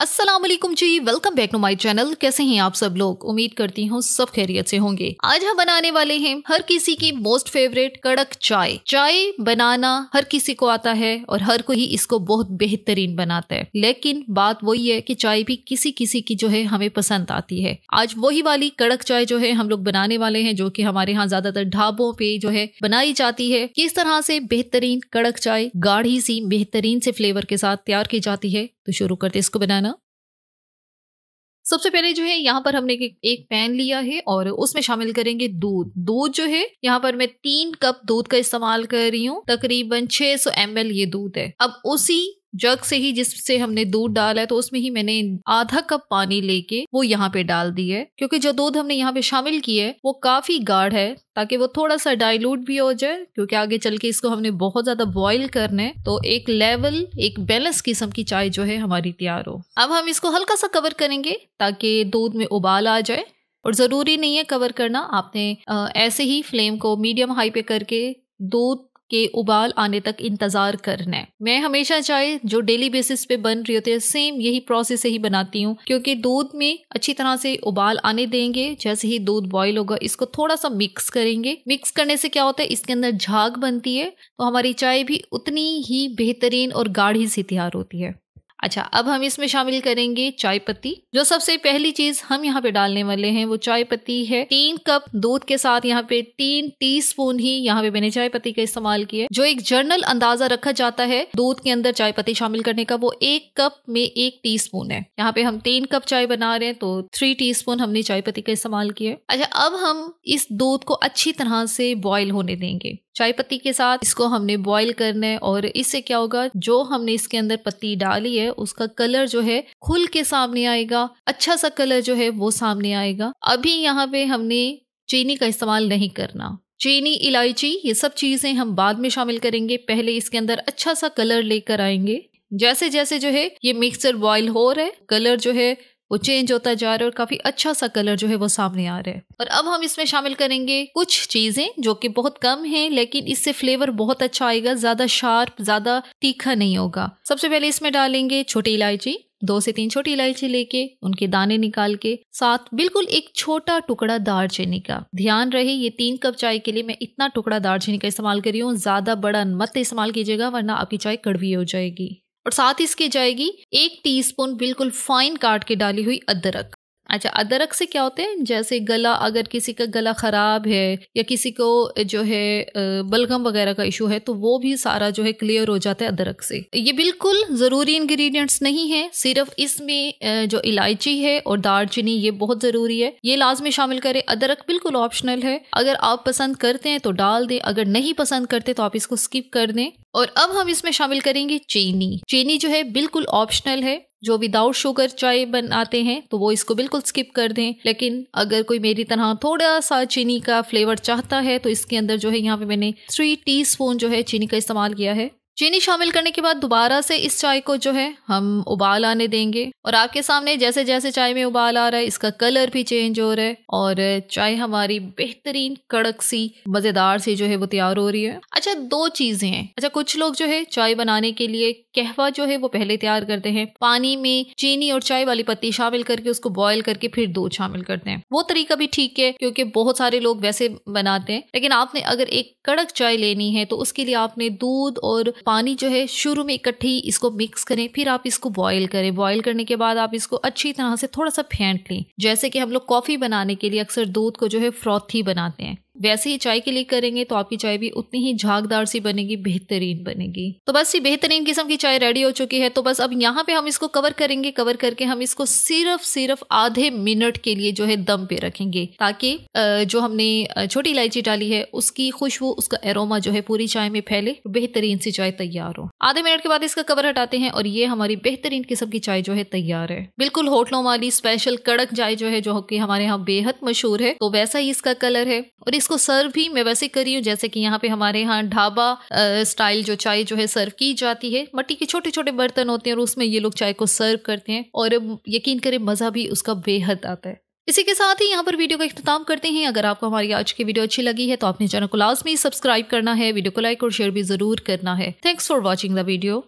Aslam ji welcome back to my channel कैसे हैं आप सब लोग उम्मीद करती हूँ सब खैरियत से होंगे आज हम बनाने वाले हैं हर किसी की मोस्ट फेवरेट कड़क चाय चाय बनाना हर किसी को आता है और हर कोई इसको बहुत बेहतरीन बनाता है लेकिन बात वही है कि चाय भी किसी किसी की जो है हमें पसंद आती है आज वही वाली कड़क चाय जो है हम लोग बनाने वाले हैं जो की हमारे यहाँ ज्यादातर ढाबों पे जो है बनाई जाती है किस तरह से बेहतरीन कड़क चाय गाढ़ी सी बेहतरीन से फ्लेवर के साथ तैयार की जाती है तो शुरू करते इसको बनाना सबसे पहले जो है यहाँ पर हमने एक पैन लिया है और उसमें शामिल करेंगे दूध दूध जो है यहाँ पर मैं तीन कप दूध का इस्तेमाल कर रही हूँ तकरीबन 600 सौ ये दूध है अब उसी जग से ही जिससे हमने दूध डाला है तो उसमें ही मैंने आधा कप पानी लेके वो यहाँ पे डाल दी है क्योंकि जो दूध हमने यहाँ पे शामिल किया है वो काफी गाढ़ है ताकि वो थोड़ा सा डाइल्यूट भी हो जाए क्योंकि आगे चल के इसको हमने बहुत ज्यादा बॉईल करना है तो एक लेवल एक बैलेंस किस्म की चाय जो है हमारी तैयार हो अब हम इसको हल्का सा कवर करेंगे ताकि दूध में उबाल आ जाए और ज़रूरी नहीं है कवर करना आपने ऐसे ही फ्लेम को मीडियम हाई पे करके दूध के उबाल आने तक इंतज़ार करना है मैं हमेशा चाय जो डेली बेसिस पे बन रही होती है सेम यही प्रोसेस से ही बनाती हूँ क्योंकि दूध में अच्छी तरह से उबाल आने देंगे जैसे ही दूध बॉयल होगा इसको थोड़ा सा मिक्स करेंगे मिक्स करने से क्या होता है इसके अंदर झाग बनती है तो हमारी चाय भी उतनी ही बेहतरीन और गाढ़ी सी तैयार होती है अच्छा अब हम इसमें शामिल करेंगे चाय पत्ती जो सबसे पहली चीज हम यहाँ पे डालने वाले हैं वो चाय पत्ती है तीन कप दूध के साथ यहाँ पे तीन टीस्पून ही यहाँ पे मैंने चाय पत्ती का इस्तेमाल किया जो एक जर्नल अंदाजा रखा जाता है दूध के अंदर चाय पत्ती शामिल करने का वो एक कप में एक टी है यहाँ पे हम तीन कप चाय बना रहे हैं तो थ्री टी हमने चाय पत्ती का इस्तेमाल किया अच्छा अब हम इस दूध को अच्छी तरह से बॉयल होने देंगे चाय पत्ती के साथ इसको हमने बॉईल करना है और इससे क्या होगा जो हमने इसके अंदर पत्ती डाली है उसका कलर जो है खुल के सामने आएगा अच्छा सा कलर जो है वो सामने आएगा अभी यहाँ पे हमने चीनी का इस्तेमाल नहीं करना चीनी इलायची ये सब चीज़ें हम बाद में शामिल करेंगे पहले इसके अंदर अच्छा सा कलर लेकर आएंगे जैसे जैसे जो है ये मिक्सर बॉयल हो रहा है कलर जो है वो चेंज होता जा रहा है और काफ़ी अच्छा सा कलर जो है वो सामने आ रहा है और अब हम इसमें शामिल करेंगे कुछ चीज़ें जो कि बहुत कम हैं लेकिन इससे फ्लेवर बहुत अच्छा आएगा ज़्यादा शार्प ज़्यादा तीखा नहीं होगा सबसे पहले इसमें डालेंगे छोटी इलायची दो से तीन छोटी इलायची लेके उनके दाने निकाल के साथ बिल्कुल एक छोटा टुकड़ा दालचीनी का ध्यान रहे ये तीन कप चाय के लिए मैं इतना टुकड़ा दालचीनी का इस्तेमाल कर रही हूँ ज्यादा बड़ा मत इस्तेमाल कीजिएगा वरना आपकी चाय कड़वी हो जाएगी और साथ इसके जाएगी एक टी बिल्कुल फाइन काट के डाली हुई अदरक अच्छा अदरक से क्या होते हैं जैसे गला अगर किसी का गला ख़राब है या किसी को जो है बलगम वगैरह का इशू है तो वो भी सारा जो है क्लियर हो जाता है अदरक से ये बिल्कुल ज़रूरी इंग्रेडिएंट्स नहीं है सिर्फ इसमें जो इलायची है और दालचीनी ये बहुत ज़रूरी है ये लाजमी शामिल करें अदरक बिल्कुल ऑप्शनल है अगर आप पसंद करते हैं तो डाल दें अगर नहीं पसंद करते तो आप इसको स्किप कर दें और अब हम इसमें शामिल करेंगे चीनी चीनी जो है बिल्कुल ऑप्शनल है जो विदाउट शुगर चाय बनाते हैं तो वो इसको बिल्कुल स्किप कर दें लेकिन अगर कोई मेरी तरह थोड़ा सा चीनी का फ्लेवर चाहता है तो इसके अंदर जो है यहाँ पे मैंने थ्री टीस्पून जो है चीनी का इस्तेमाल किया है चीनी शामिल करने के बाद दोबारा से इस चाय को जो है हम उबाल आने देंगे और आपके सामने जैसे जैसे चाय में उबाल आ रहा है इसका कलर भी चेंज हो रहा है और चाय हमारी बेहतरीन कड़क सी मजेदार सी जो है वो तैयार हो रही है अच्छा दो चीजें हैं अच्छा कुछ लोग जो है चाय बनाने के लिए कहवा जो है वो पहले तैयार करते हैं पानी में चीनी और चाय वाली पत्ती शामिल करके उसको बॉयल करके फिर दूध शामिल करते हैं वो तरीका भी ठीक है क्योंकि बहुत सारे लोग वैसे बनाते हैं लेकिन आपने अगर एक कड़क चाय लेनी है तो उसके लिए आपने दूध और पानी जो है शुरू में इकट्ठी इसको मिक्स करें फिर आप इसको बॉयल करें बॉयल करने के बाद आप इसको अच्छी तरह से थोड़ा सा फेंट लें जैसे कि हम लोग कॉफी बनाने के लिए अक्सर दूध को जो है फ्रॉथी बनाते हैं वैसे ही चाय के लिए करेंगे तो आपकी चाय भी उतनी ही झागदार सी बनेगी बेहतरीन बनेगी तो बस ये बेहतरीन किस्म की चाय रेडी हो चुकी है तो बस अब यहाँ पे हम इसको कवर करेंगे कवर करके हम इसको सिर्फ सिर्फ आधे मिनट के लिए जो है दम पे रखेंगे ताकि जो हमने छोटी इलायची डाली है उसकी खुशबू उसका एरोमा जो है पूरी चाय में फैले बेहतरीन सी चाय तैयार हो आधे मिनट के बाद इसका कवर हटाते हैं और ये हमारी बेहतरीन किस्म की चाय जो है तैयार है बिल्कुल होटलों वाली स्पेशल कड़क चाय जो है जो कि हमारे यहाँ बेहद मशहूर है तो वैसा ही इसका कलर है और इस इसको सर्व भी मैं वैसे करी हूँ जैसे कि यहाँ पे हमारे यहाँ ढाबा स्टाइल जो चाय जो है सर्व की जाती है मट्टी के छोटे छोटे बर्तन होते हैं और उसमें ये लोग चाय को सर्व करते हैं और यकीन करें मज़ा भी उसका बेहद आता है इसी के साथ ही यहाँ पर वीडियो का इख्ताम करते हैं अगर आपको हमारी आज की वीडियो अच्छी लगी है तो आपने चैनल को लाजमी सब्सक्राइब करना है वीडियो को लाइक और शेयर भी जरूर करना है thanks for watching the video